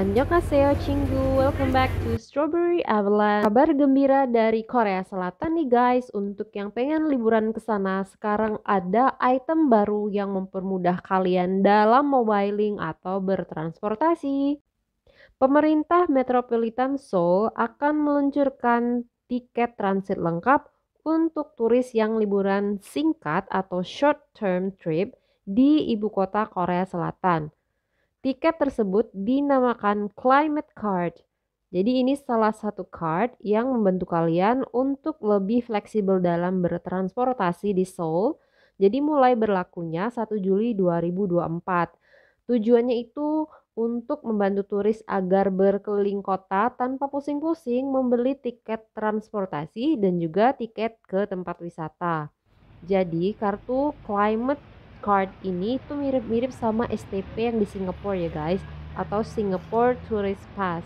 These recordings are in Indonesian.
Annyeonghaseyo Cinggu, welcome back to Strawberry Avalanche. Kabar gembira dari Korea Selatan nih guys, untuk yang pengen liburan ke sana, sekarang ada item baru yang mempermudah kalian dalam mobiling atau bertransportasi. Pemerintah Metropolitan Seoul akan meluncurkan tiket transit lengkap untuk turis yang liburan singkat atau short term trip di ibu kota Korea Selatan Tiket tersebut dinamakan climate card. Jadi ini salah satu card yang membantu kalian untuk lebih fleksibel dalam bertransportasi di Seoul. Jadi mulai berlakunya 1 Juli 2024. Tujuannya itu untuk membantu turis agar berkeliling kota tanpa pusing-pusing membeli tiket transportasi dan juga tiket ke tempat wisata. Jadi kartu Climate card ini itu mirip-mirip sama STP yang di Singapura ya guys atau Singapore Tourist Pass.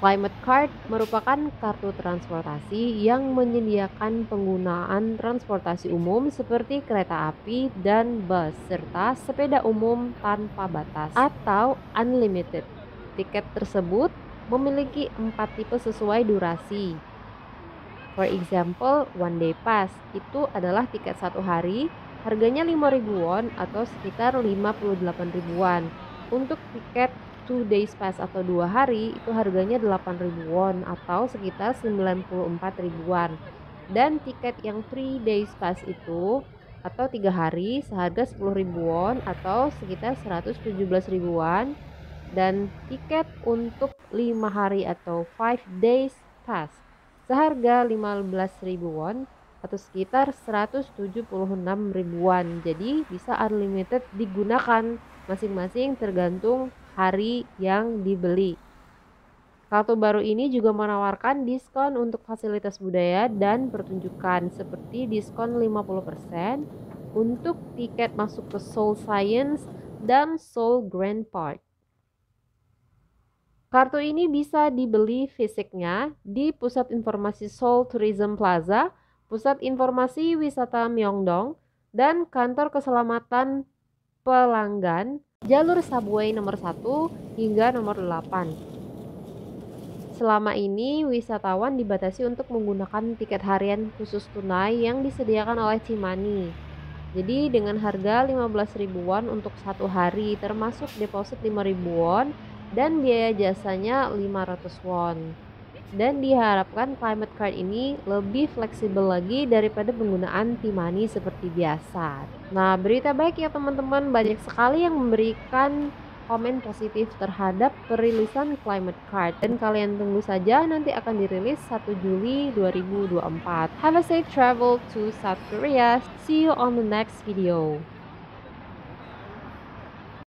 Climate Card merupakan kartu transportasi yang menyediakan penggunaan transportasi umum seperti kereta api dan bus serta sepeda umum tanpa batas atau unlimited. Tiket tersebut memiliki empat tipe sesuai durasi. For example, one day pass itu adalah tiket satu hari Harganya 5.000 won atau sekitar 58 ribuan. Untuk tiket 2 days pass atau dua hari itu harganya 8.000 won atau sekitar 94 ribuan. Dan tiket yang 3 days pass itu atau tiga hari seharga 10.000 won atau sekitar 117 ribuan dan tiket untuk lima hari atau 5 days pass seharga ribu won atau sekitar 176 ribuan. Jadi bisa unlimited digunakan masing-masing tergantung hari yang dibeli. Kartu baru ini juga menawarkan diskon untuk fasilitas budaya dan pertunjukan seperti diskon 50% untuk tiket masuk ke Seoul Science dan Seoul Grand Park. Kartu ini bisa dibeli fisiknya di Pusat Informasi Seoul Tourism Plaza Pusat Informasi Wisata Myeongdong, dan Kantor Keselamatan Pelanggan, jalur subway nomor 1 hingga nomor 8. Selama ini, wisatawan dibatasi untuk menggunakan tiket harian khusus tunai yang disediakan oleh Cimani. Jadi dengan harga 15 ribuan untuk satu hari termasuk deposit 5 ribuan dan biaya jasanya 500 won dan diharapkan climate card ini lebih fleksibel lagi daripada penggunaan timani seperti biasa. Nah, berita baik ya teman-teman, banyak sekali yang memberikan komen positif terhadap perilisan climate card dan kalian tunggu saja nanti akan dirilis 1 Juli 2024. Have a safe travel to South Korea. See you on the next video.